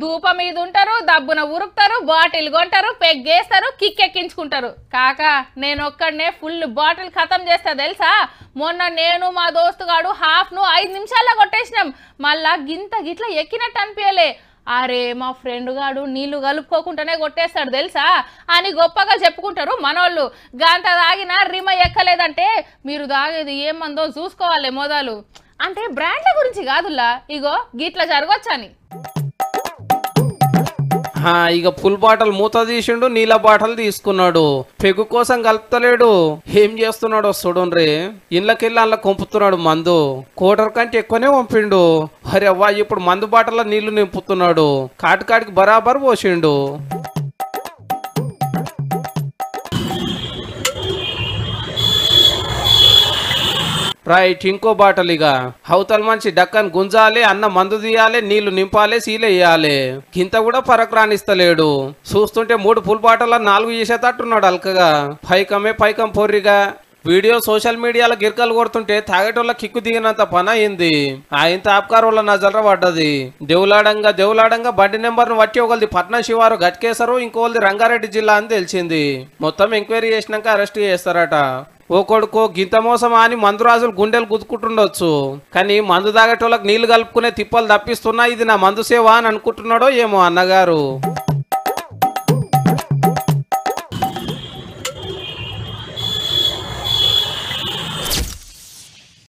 దూప మీద ఉంటారు దబ్బున ఉరుకుతారు బాటిల్ కొంటారు పెగ్గేస్తారు కిక్కెక్కించుకుంటారు కాక నేను ఒక్కడనే ఫుల్ బాటిల్ ఖతం చేస్తా తెలుసా మొన్న నేను మా దోస్తుగాడు హాఫ్ను ఐదు నిమిషాల్లో కొట్టేసినాం మళ్ళా గింత గిట్ల ఎక్కినట్టు అనిపించలే అరే మా ఫ్రెండ్ గాడు నీళ్లు కలుపుకోకుండానే కొట్టేస్తాడు తెలుసా అని గొప్పగా చెప్పుకుంటారు మనోళ్ళు గంత తాగిన రిమ ఎక్కలేదంటే మీరు తాగేది ఏమందో చూసుకోవాలి మోదాలు అంటే బ్రాండ్ల గురించి కాదులా ఇగో గిట్ల జరగొచ్చని ఇక ఫుల్ బాటల్ మూత తీసిండు నీళ్ళ బాటలు తీసుకున్నాడు పెగు కోసం కలుపుతలేడు ఏం చేస్తున్నాడో చూడండి ఇళ్ళకెళ్ళి అలా కొంపుతున్నాడు మందు కోటర్ కంటే ఎక్కువనే పంపిండు అరే అవ్వా ఇప్పుడు మందు బాటల నీళ్లు నింపుతున్నాడు కాటు కాటికి బరాబర్ పోసిండు రాయి ఇంకో బాటలు ఇక హౌతల మనిషి డక్కన్ గుంజాలి అన్న మందు తీయాలి నీళ్లు నింపాలి సీలేయాలి కింత కూడా పరక్రానిస్తలేడు చూస్తుంటే మూడు పుల్ బాటల నాలుగు చేసేటట్టున్నాడు అల్కగా పైకమే పైకం పొర్రిగా వీడియో సోషల్ మీడియాలో గిరకలు కొడుతుంటే తాగేటోళ్ళ కిక్కు దిగినంత పని అయింది ఆయన తాపకారుల నజర పడ్డది దేవులాడంగా దేవులాడంగా బండి నెంబర్ను బట్టి ఒకరిది పట్న శివారు గట్కేశారు ఇంకోళ్ళది రంగారెడ్డి జిల్లా అని తెలిసింది మొత్తం ఎంక్వైరీ చేసినాక అరెస్ట్ చేస్తారట ఓ కొడుకు గింత మోసమా అని మందురాజులు గుండెలు గుద్దుకుంటుండొచ్చు కానీ మందు తాగేటోళ్ళకి నీళ్లు కలుపుకునే తిప్పలు తప్పిస్తున్నా ఇది నా మందు సేవ అని అనుకుంటున్నాడో ఏమో అన్నగారు